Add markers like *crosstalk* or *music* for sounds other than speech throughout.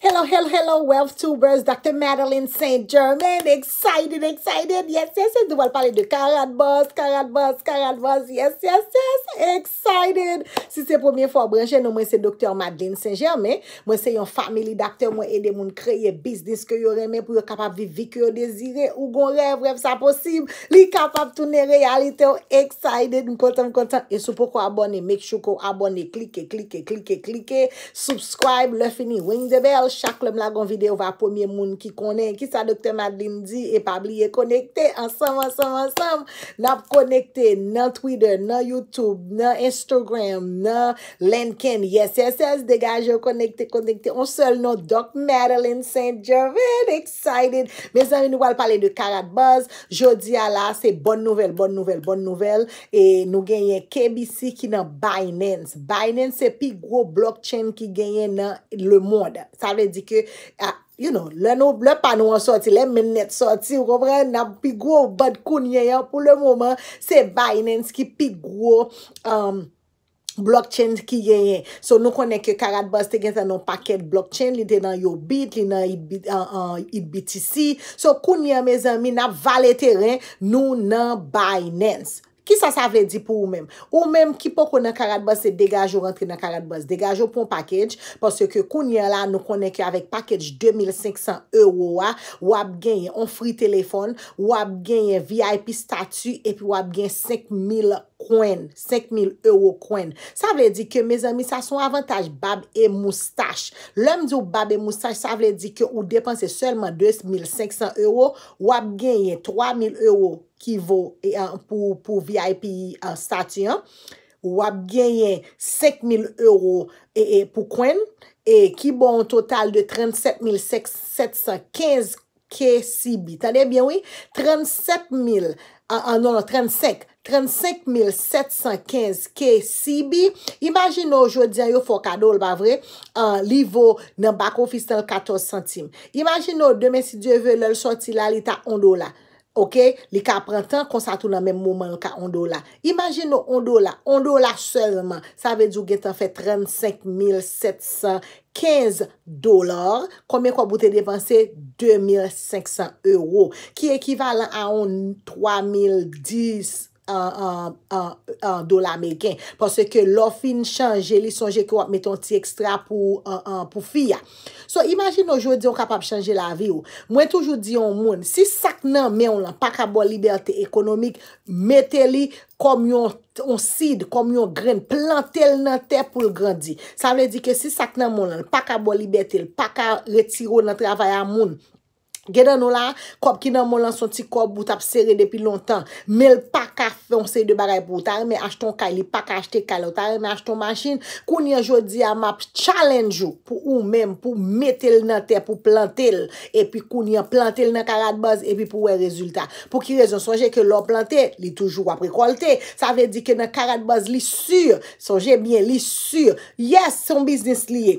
Hello, hello, hello, WealthTubers! Dr. Madeline St-Germain! Excited, excited! Yes, yes, yes! Douval pale de karatbos, karatbos, karatbos! Yes, yes, yes! Excited! Si se premier fo abranjen, nou mwen se Dr. Madeline St-Germain. Mwen se yon family doctor mwen ede moun kreye bizdis ke yon reme pou yon kapap vivi ke yon dezire. O gon rev, rev sa posib! Li kapap toune realite yo! Excited! Mwen kontan, mwen kontan! E sou pou kwa abone, make sure kwa abone, klike, klike, klike, klike! Chaklom la gon videyo va pomiye moun ki konen. Ki sa Dr. Madeline Di e Pabli e konekte ansam, ansam, ansam. Nap konekte nan Twitter, nan YouTube, nan Instagram, nan Lentken. Yes, yes, yes, degaje, konekte, konekte. On selle nan Doc Madeline St. Gervin. Excited. Mesan mi nou wale pale de Karatbaz. Jodi a la, se bon nouvel, bon nouvel, bon nouvel. E nou genyen KBC ki nan Binance. Binance se pi gro blockchain ki genyen nan le moun. Sa. Ve di ke, you know, le panou an soti, le menet soti, wapre, nap pigwo bad koun yanyan pou le mouman, se Binance ki pigwo um, blockchain ki yanyan. So nou konen ke Karatbos te gen sa nou paket blockchain, li te nan YoBit, li nan EBTC, so koun yanyan me zami nap vale teren nou nan Binance. Ki sa sa vle di pou ou mèm? Ou mèm ki pou konen karatbos se degaj ou rentre nan karatbos. Degaj ou pou an pakej. Pwese ke kounyen la nou konen ki avèk pakej 2500 euro wa. Wap genye an fri telefon. Wap genye VIP statu. Epi wap genye 5000 kwen. 5000 euro kwen. Sa vle di ke mèz amis sa son avantaj bab e moustache. Lèm di ou bab e moustache sa vle di ke ou depanse selman 2500 euro. Wap genye 3000 euro kwen. ki vo e, pou VIP statyen, wap genyen 5,000 euro e, e, pou kwen, e ki bon total de 37,715 KCB. Tande bien, wè? 37,000, anon, 35, 35,715 KCB. Imagin nou, jwè diyan yo fò kado l bavre, li vo nan bako fistan l 14 centime. Imagin nou, demè si Diyo vè lè l soti lalita on do la. Ok, li ka pran tan kon sa tou nan men mouman ka ondola. Imagin nou ondola, ondola selman, sa ve djou getan fe 35,715 dolar. Kome kon bouten depanse 2,500 euro. Ki ekivalen a on 3,010 dolar. an do la amelken. Pase ke lo fin chanje li sonje ki wap meton ti ekstra pou fiya. So imagine ojodi w kapap chanje la vi ou. Mwen toujou di yon moun. Si sak nan men ou lan pak a bo libertè ekonomik, metè li kom yon sid, kom yon gren, plantè l nan tè pou l grandi. Sa mwen di ke si sak nan moun lan, pak a bo libertè l, pak a retiro nan travaya moun Gedan nou la, kop ki nan molan son ti kop Bout ap sere depi lontan Mel pa ka fonsen de bagay pou Tareme ashton kay, li pa ka ashte kay Tareme ashton masin, kouni anjou di amap Challenge ou, pou ou men Pou metel nan te, pou plantel E pi kouni an plantel nan karatbaz E pi pou we rezultat Pou ki rezon, sonje ke lor plantel, li toujou ap rekolte Sa ve di ke nan karatbaz li sur Sonje bien, li sur Yes, son biznis li ye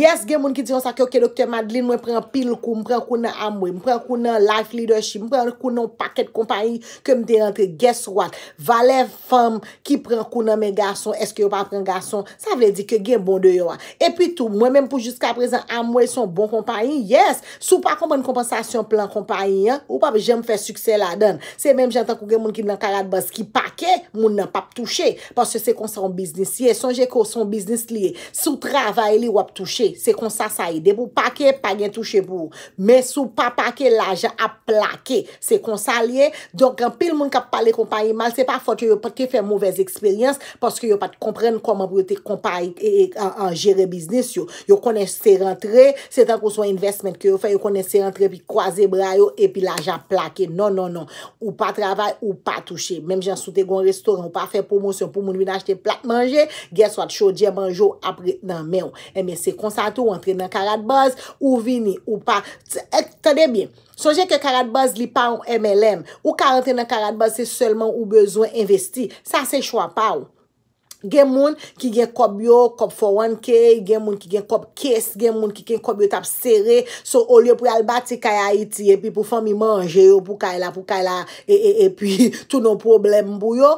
Yes, gen moun ki diyon sa ke ok dokter Madeline Mwen pren pil kou, mwen pren kou nan amou Mpren kou nan life leadership Mpren kou nan paket kompany Kem de rentre Guess what Valev fem Ki pren kou nan men gason Eske yo pa pren gason Sa vle di ke gen bon de yo E pi tou Mwen men pou jiska prezen Amwe son bon kompany Yes Sou pa kompany kompansasyon Plan kompany Ou pa be jen me fe suksel la don Se men jantan kou gen moun Kim nan karat bas Ki pake Moun nan pap touche Pas se se kon sa on business Si e sonje ko son business li Sou travay li wap touche Se kon sa sa yi De pou pake Pa gen touche pou Men sou pa pake, l'ajan a plake, se konsalye, donk an pil moun kap pale kompaye mal, se pa fote yo pati fèm mouvèz eksperyans, paske yo pati kompren koman pou te kompaye en jere biznis yo, yo konen se rentre se tan kon son investment ki yo fè yo konen se rentre pi kwaze bra yo epi l'ajan plake, non, non, non ou pa travay, ou pa touche, mèm jan soute gwen restoran, ou pa fè promosyon pou moun min ajte plak manje, gè swat chodje manjou, apre nan mèw, eme se konsalte ou, entre nan karat baz, ou vini, ou pa, eh, te ek tade Sojen ke karadbaz li pa ou MLM ou karantena karadbaz se seulement ou bezwen investi, sa se chwa pa ou. Gen moun ki gen kob yo, kob for 1K, gen moun ki gen kob kes, gen moun ki gen kob yo tap sere, so olyo pou albati kaya iti, epi pou fami manje yo pou kaya la, pou kaya la, e, e, e, epi *laughs* tout nou problem pou yo,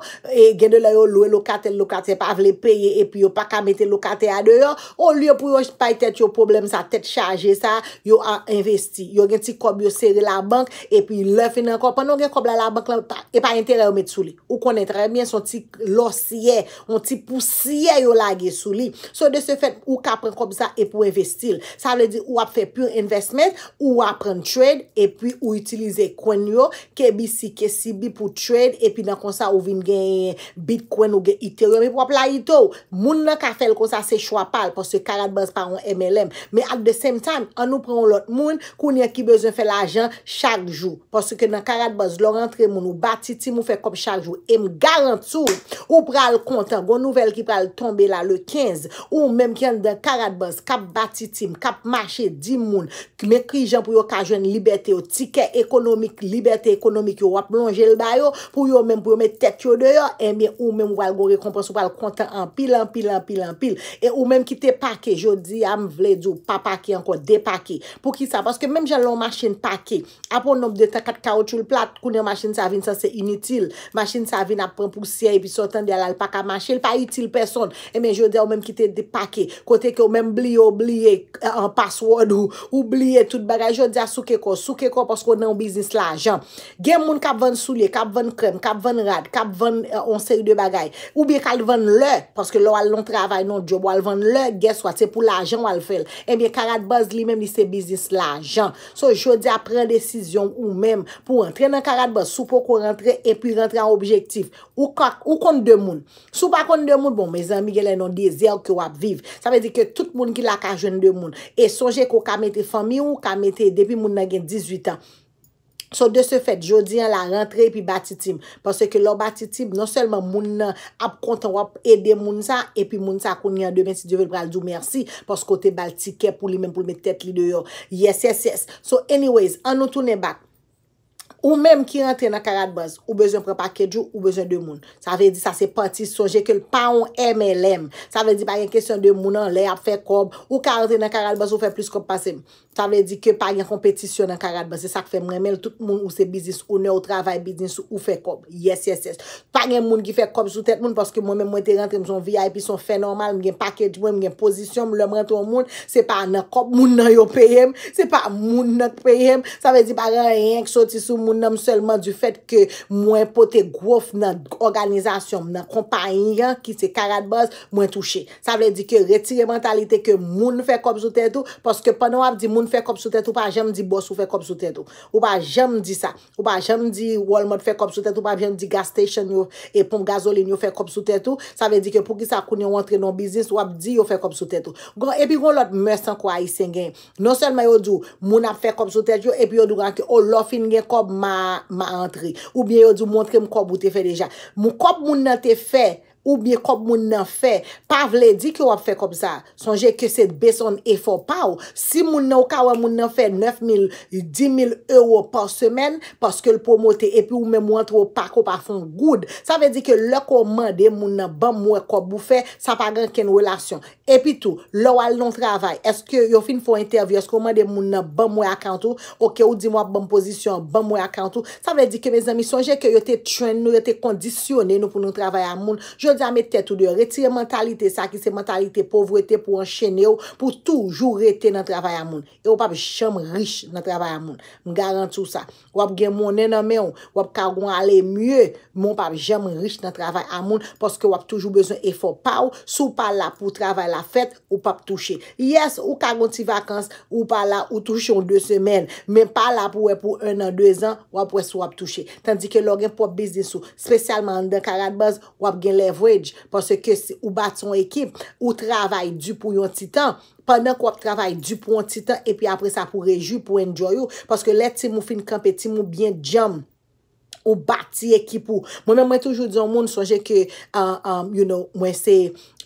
gen de la yo loue lokatel lokatel, pa vle peye, epi yo pa kamete lokatel ade yo, olyo pou yo pa itet yo problem sa, tet chaje sa, yo a investi. Yo gen ti kob yo sere la bank, epi le finan kopan, yo gen kob la la bank epa entere yo met sou li. O konen tremen son ti losye, son ti si pou siye yo la ge sou li. So de se fet, ou ka pren kop sa, e pou investil. Sa vle di, ou ap fe pure investment, ou ap pren trade, e pi ou utilize kwen yo, kebi si, ke si bi pou trade, e pi nan konsa ou vin gen bitcoin ou gen iteryon, e pou ap la ito. Moun nan ka fel konsa se chwa pal, pos se Karatbaz pa an MLM, me ak de sem tam, an nou preon lot moun, koun ya ki bezon fe l'ajan, chak jou. Pos se ke nan Karatbaz, lor entre moun ou batiti, mou fe kop chak jou, e m garan tou, ou pre al kontan goun, nouvel ki pal tombe la le 15 ou menm ki an dan karadbans, kap batitim kap mache di moun ki menkri jan pou yo kajwen libetè yo tike ekonomik, libetè ekonomik yo wap plonje l bayo, pou yo menm pou yo menm tek yo deyo, e eh men ou menm wale gore komponso pal kontan an pil an pil an pil an pil, e ou menm ki te pake jo di am ah, vle du pa pake anko de pake, pou ki sa, paske menm jan loun machine pake, apon nop de kat kaot chou l plat, kounen machine sa vin san se inutil, machine sa vin ap pran pou siye, pi sotan de alal paka mache l pa a yutil peson. Emen, eh jodi a ou menm ki te de pake. Kote ki ou menm bli oubliye euh, an password ou oubliye tout bagay. Jodi a soukeko. Soukeko paskou nan ou biznis la ajan. Gen moun kap ven soulie, kap ven krem, kap ven rad, kap ven on euh, seri de bagay. Ou biye kap ven le, paske lou al non travay, non job, ou al ven le, geswa te pou la ajan wale fel. Emen, eh karat bas li menm ni se biznis la ajan. So, jodi a pren desisyon ou menm pou entre nan karat bas, soupo kon rentre, epi rentre an objektif. Ou kont de moun. Soupa kon Bon, mè zanmigè lè nan de zèl ki wap viv. Sa mè di ke tout moun ki lak a jwen de moun. E sonje ko kamete fami ou kamete depi moun nan gen 18 an. So, de se fèt, jodi an la rentre epi bati tim. Pase ke lò bati tim, non selman moun nan ap kontan wap ede moun sa. Epi moun sa kouni an demen si devèl pral du mersi. Pase kote bal tikè pou li men pou li men tèt li deyon. Yes, yes, yes. So, anyways, an nou tounen bak. Ou mèm ki rentre nan karat bas, ou bezèm prè pakèdjou, ou bezèm dè moun. Sa vè di sa se pati sonje ke l paon MLM. Sa vè di pa gen kèsyon dè moun an lè ap fè kob, ou karat bas ou fè plus kob pasèm. Sa vè di ke pa gen kompetisyon nan karat bas, se sa k fè mremen tout moun ou se bizis, ou nou travè bizis ou fè kob. Yes, yes, yes. Pa gen moun ki fè kob sou tèt moun, poske mwen mèm mwen te rentre mson VIP son fè normal, mwen gen pakèdjou, mwen gen posisyon, mwen lèm rentre moun, se pa nan kob, moun nanm selman du fet ke moun pote gouf nan organizasyon moun nan kompanyan ki se karat bas moun touche. Sa vè di ke retire mentalite ke moun fè kop sou tètou poske panon wap di moun fè kop sou tètou pa jèm di bos ou fè kop sou tètou. Ou pa jèm di sa. Ou pa jèm di walmot fè kop sou tètou. Ou pa jèm di gas station yo e pomp gazolini yo fè kop sou tètou. Sa vè di ke pou ki sa koun yo antre non bizis wap di yo fè kop sou tètou. Epi goun lot mersan kwa isen gen. Non selman yo du moun ap fè kop sou tètou epi yo duran ma entri. Ou bie yo di mwontre mkob wote fe deja. Mkob moun nan te fe, ou miye kop moun nan fe, pa vle di ki wap fe kop sa, sonje ke se beson efo pa ou, si moun nan wak wap moun nan fe 9000, 10.000 euro pa semen, paske l pou mouti, epi ou men mwantro pak ou pa fon goud, sa vle di ke lè ko mande moun nan ban mwen kop bou fe, sa pa gen ken wèlasyon, epi tou, lè wal non travay, eske yo fin fo intervi, eske yo mande moun nan ban mwen akantou, ou ke ou di mwen ban posisyon, ban mwen akantou, sa vle di ke mè zami, sonje ke yo te train nou, yo te kondisyone nou pou nou travay a moun, jò a me tet ou de retire mentalite sa ki se mentalite povrete pou anchenye ou pou toujou rete nan travay a moun e ou papi jam rich nan travay a moun m garanti ou sa wap gen mounen anmen ou wap kagoun ale mye, moun papi jam rich nan travay a moun, poske wap toujou bezon efop pa ou, sou pa la pou travay la fet ou pap touche, yes ou kagoun ti vakans, ou pa la ou touche ou 2 semen, men pa la pou 1 an, 2 an, wap wes wap touche tandi ke lor gen pou ap beze sou spesyalman an den karatbaz, wap gen levwe Pwese ke ou bat son ekip Ou travay du pou yon titan Pendan kwa op travay du pou yon titan E pi apre sa pou reju pou enjoy yo Pwese ke let se mou fin kampeti mou bien jam Ou bat si ekip ou Mwen mwen toujou diyon moun Sonje ke Mwen se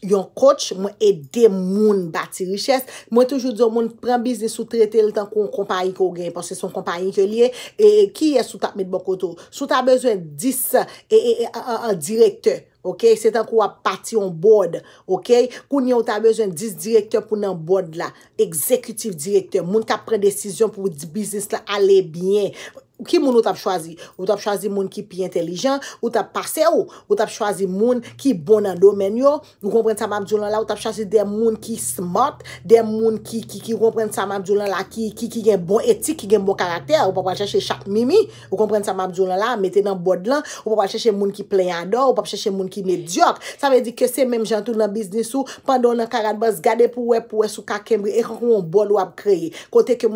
yon kouch Mwen edem moun bat si riches Mwen toujou diyon moun Pren biz de sou trete l tan kou kompanyi kou gen Pwese son kompanyi ke liye Ki e sou tap met bokotou Sou tap bezwen dis En direkte Ok, se tan kou a pati on board. Ok, kou ni yo ta bejwen 10 direktor pou nan board la. Ekzekutif direktor, moun ka pren desisyon pou di biznis la ale bien. Ou ki moun ou tap chwazi? Ou tap chwazi moun ki pi intelijan? Ou tap pase ou? Ou tap chwazi moun ki bon nan domen yo? Ou kompren sa map djou lan la? Ou tap chwazi de moun ki smart? De moun ki kompren sa map djou lan la? Ki gen bon etik, ki gen bon karakter? Ou pa pa chèche chakmimi? Ou kompren sa map djou lan la? Mete nan bod lan? Ou pa pa chèche moun ki pleyador? Ou pa pa chèche moun ki medyok? Sa ve di ke se menm jantou nan biznis ou pandou nan karad bas gade pou wep ou wep sou kakemri e kon kon bon ou ap kreye. Kote ke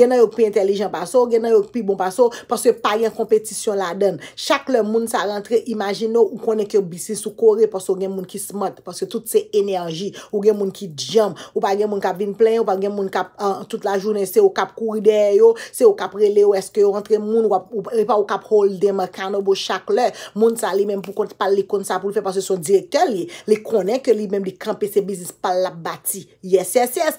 m gen nan yo kpi intelijen pa so, gen nan yo kpi bon pa so, pa se pa gen kompetisyon la den. Chak lè, moun sa rentre, imagino ou konen ki yo bisis ou kore, pa se gen moun ki smat, pa se tout se enerji, ou gen moun ki djem, ou pa gen moun kap vinple, ou pa gen moun kap, an, euh, tout la jounen se yo kap kouride yo, se yo kap rele, ou eske yo rentre moun, ou pa ou kap holdem, a karno bo chak lè, moun sa li men pou konti pal li konti sa pou li fe, pa se son direkè li, li konen ke li men di kampe se bisis pal la bati. Yes, yes,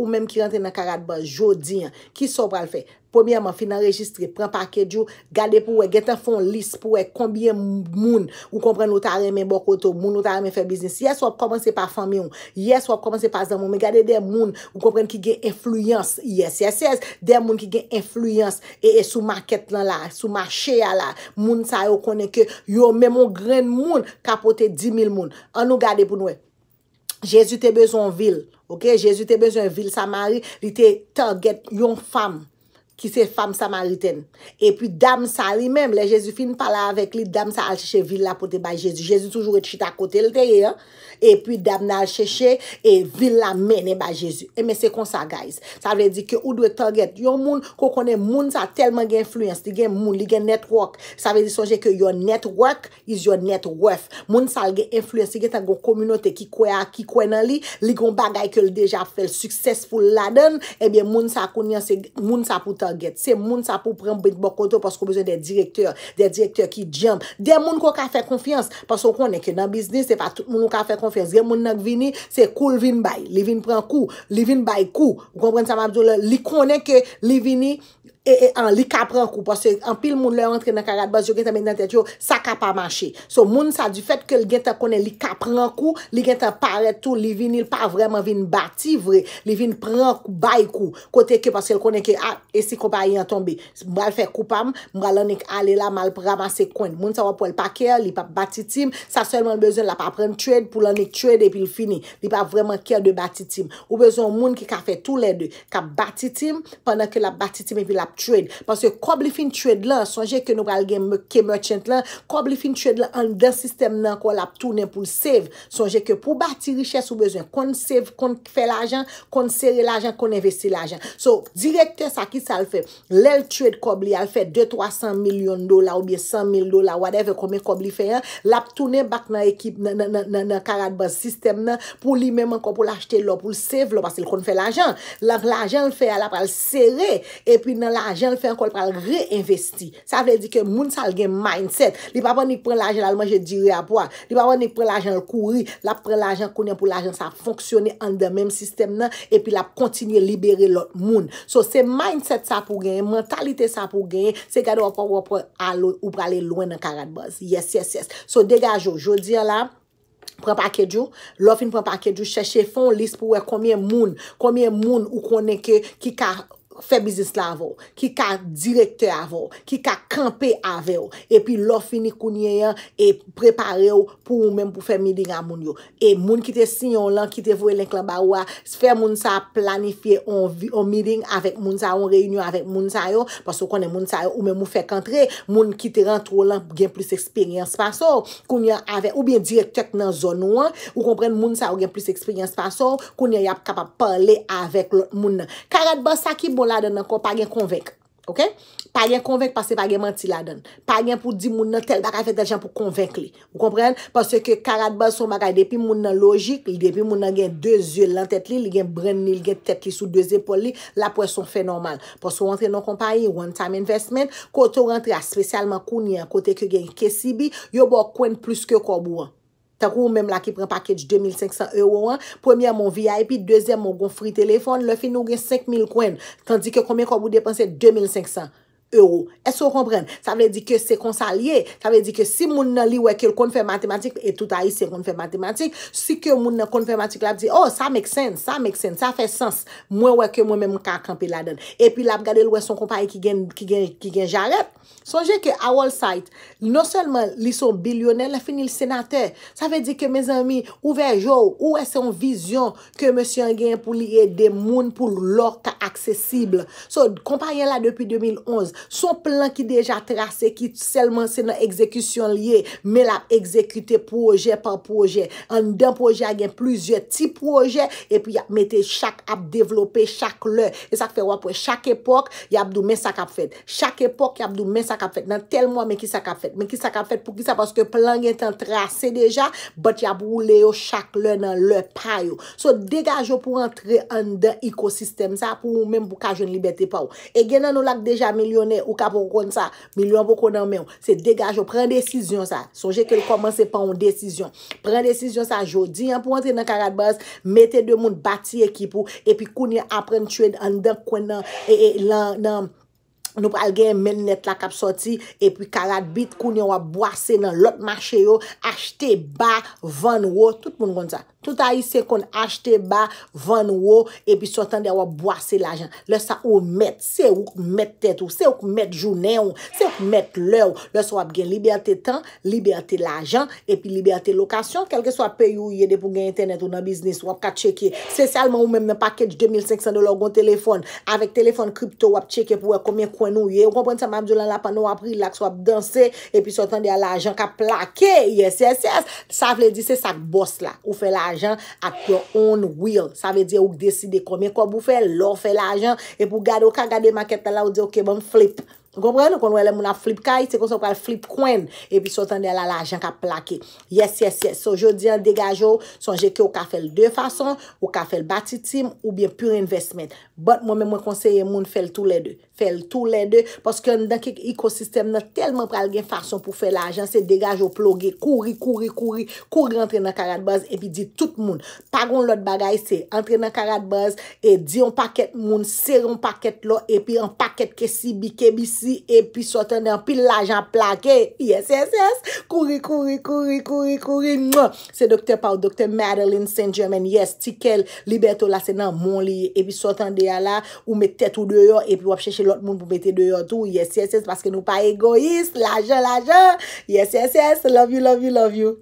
ou mèm ki rentre nan karat ban, jodi, ki so pra l fè? Poubyèman, finan registre, pren pakèd jou, gade pou wè, gen tan fon lis pou wè, konbyè moun, ou kompren nou tarèmè bokotou, moun nou tarèmè fè biznis. Yes, wop kompense pa fami ou, yes, wop kompense pa zamoun, me gade den moun, ou kompren ki gen influence, yes, yes, yes, den moun ki gen influence, e e sou market lan la, sou machè ya la, moun sa yo konen ke, yo mèm ou gren moun, kapote di mil moun, an nou gade pou nou wè. Jezu te bezon vil, ok? Jezu te bezon vil, sa mari li te target yon fam. ki se fam Samariten. E pi dam sa li mem, le Jezu fin pala avek li, dam sa alcheche vil la pote ba Jezu. Jezu soujou eti chita kote lte ye, e pi dam na alcheche, e vil la mene ba Jezu. E me se konsa guys, sa ve di ke ou dwe target, yon moun, kokone moun sa telman gen influence, di gen moun, li gen network, sa ve di sonje ke your network, is your net worth. Moun sa alge influence, se gen tango kominote, ki kwen a, ki kwen a li, li kon bagay ke l deja fel, suksesful la den, e eh bien moun sa konye, moun sa pout Sè moun sa pou pren bèk bok koto Pasko bezè de direktèr De direktèr ki jèm De moun ko ka fè konfians Pasko konè ke nan bisnis Sè pa tout moun ko ka fè konfians De moun nan vini Sè kol vin bay Li vin pren kou Li vin bay kou Ou kompren sa mabzou la Li konè ke Li vini e e an, li ka pran kou, pwase an pil moun le rentre nan karat bas, yo gen ta men nan tet yo, sa ka pa manche. So moun sa, du fet ke li gen ta konen, li ka pran kou, li gen ta paret tou, li vinil pa vreman vin bati vre, li vin pran bay kou, kote ke pwase el konen ke at, esi kopay yon tonbi. Mwen al fe koupam, mwen al anik ale la mal ramase kon. Moun sa wap wap wap el pa ker, li pa bati tim, sa selman l bezon la pa pren twed pou l anik twed epi l fini. Li pa vreman ker de bati tim. Ou bezon moun ki ka fe tou le de, ka bati trade. Pansye, kob li fin trade la, sonje ke nou pral gen ke merchant la, kob li fin trade la an den sistem nan ko la ptounen pou l'save. Sonje ke pou bati riches ou bezwen, kon save, kon fè l'ajan, kon sere l'ajan, kon investi l'ajan. So, direktè sa ki sa l'fè. Lè l'trade kob li al fè 2-300 milyon dola ou 100 mil dola, whatever, kome kob li fè la ptounen bak nan ekip nan karat bas sistem nan pou li menman kon pou l'achete lò, pou l'save lò pasè l'kon fè l'ajan. Lè l'ajan l'fè al apal sere, epi nan l' ajèl fè an kol pral re-investi. Sa fè di ke moun sal gen mindset. Li papa bon ni pren l'ajèl, alman jè dirè apwa. Li papa bon ni pren l'ajèl kouri, la pren l'ajèl kounen pou l'ajèl sa fonksyonè an dè mèm sistem nan, epi la kontinye libere lòt moun. So se mindset sa pou gen, mentalite sa pou gen, se gade wapon wapon alon ou pralè lwen nan karatbaz. Yes, yes, yes. So degaj yo. Jodi an la, pren pakèdjou. Lò fin pren pakèdjou, chèche fon list pou wè koumè moun, koumè moun ou konen ki kar fe bizis la vo, ki ka direkte a vo, ki ka kampe a vo epi lo fini kounye yon e prepare yo pou ou men pou fe miding a moun yo. E moun ki te sinyon lan, ki te vwe len klan ba wwa se fe moun sa planifiye on miding avèk moun sa, on reynyo avèk moun sa yo, pasou konen moun sa yo ou men mou fekantre, moun ki te rentro lan gen plus eksperyens pa so, kounye avèk ou bien direktek nan zon ou an ou kompren moun sa ou gen plus eksperyens pa so kounye yap kapap pale avèk lout moun nan. Karet ba sa ki bon la don nan kon pa gen konvek. Ok? Pa gen konvek pase pa gen manti la don. Pa gen pou di moun nan tel baka fè tel jan pou konvek li. Mou komprende? Pase ke karad baso magay depi moun nan logik, li depi moun nan gen dè zye lan tèt li, li gen brèn ni, li gen tèt li sou dè zye pol li, la pwè son fè normal. Pase wantre nan kompaye, one time investment, kote wantre a spesyalman kouni an kote ke gen kesibi, yo bo kwen plus ke kòbou an. Ta kou mèm la ki pren paketj 2,500 euro an. Premier, moun VIP. Dezem, moun gon free telefon. Le fin nou gen 5,000 kwen. Tandikè, konmen kon mou depanse 2,500? E so kompren, sa vè di ke se konsa liye, sa vè di ke si moun nan li wè ke l konfè matematik, e tout a yi se konfè matematik, si ke moun nan konfè matik la, di, oh, sa mèk sens, sa mèk sens, sa fè sens, mwen wè ke mwen mè mwen ka akampi la den. E pi la, gade l wè son kompany ki gen, ki gen, ki gen jarep. Sonje ke awol sajt, non selman li son bilyonel, la finil senater, sa vè di ke, mèz anmi, ou vè jou, ou wè son vizyon, ke mèsyan gen pou liye de moun pou lor ta aksesible. So, kompanyen la depi 2011 Son plan ki deja trase ki selman se nan ekzekusyon liye Me la ekzekute proje par proje An dan proje a gen plusye ti proje E pi ya mette chak ap devlope chak le E sak fe wapwe chak epok Ya ap do men sak ap fet Chak epok ya ap do men sak ap fet Nan tel mwa men ki sak ap fet Men ki sak ap fet pou ki sa Paske plan gen tan trase deja Bat ya pou le yo chak le nan le payo So degajo pou entre an dan ekosistem Sa pou mwen pou kajon libeti pa ou E gen nan nou lak deja milyon Ou ka pou kon sa Milyon pou kon nan men ou Se degaj ou Pren desisyon sa Sonje ke li koman se pan ou desisyon Pren desisyon sa Jodi an pou ante nan karat bas Mete de moun bati ekip ou E pi kou ni apren tchwe An den kwen nan e, e lan nan Nou pal gen men net la kap soti E pi karat bit Kou ni wap boase nan lot mache yo Ache te ba Van wou Tout moun kon sa tout a yi se kon achete ba van ou ou, epi sotan de wap boase l'ajan, lè sa ou met se ou met tet ou, se ou met jounen ou se ou met lè ou, lè sa wap gen liberte tan, liberte l'ajan epi liberte lokasyon, kelke sa wap pay ou yede pou gen internet ou nan biznis wap ka cheke, spesyalman ou men men paket 2500 dolo ou kon telefon, avek telefon kripto wap cheke pou wè koumen kwen ou ye, ou kompwenn sa mamdou lan la pan ou apri lak sa wap danse, epi sotan de wap l'ajan ka plake, yes yes yes sa vle di se sak bosse la, ou fe la Ajan at your own will. Sa ve de ouk deside kome. Kwa bou fe, lo fe la ajan. E pou gade ouk, a gade maket la ou de ouke bon flip. Gopre, nou kon wè lè moun a flip kaj, se kon se wè wè flip kwen, epi so tande la la ajan ka plake. Yes, yes, yes, so jodi an degajo, son jè ki ou ka fèl dè fason, ou ka fèl batitim, ou bien pur investment. But mwen mwen mwen konseye moun fèl tou lè dè, fèl tou lè dè, poske an dan kek ekosistem nan telman pral gen fason pou fèl la ajan, se degajo plogue, kouri, kouri, kouri, kouri rentre nan karatbaz, epi di tout moun, pagoun lòt bagay se, rentre nan karatbaz, e di yon paket moun, ser yon paket lò, epi yon pak E pi sotan de an, pi la jan plake Yes, yes, yes Kouri, kouri, kouri, kouri, kouri Se dokte pa ou dokte Madeline St. Germain Yes, tikel, liberto la se nan mon liye E pi sotan de a la Ou me tete ou de yo, e pi wap chese lot moun Ou me te de yo tou, yes, yes, yes Paske nou pa egoist, la jan, la jan Yes, yes, yes, love you, love you, love you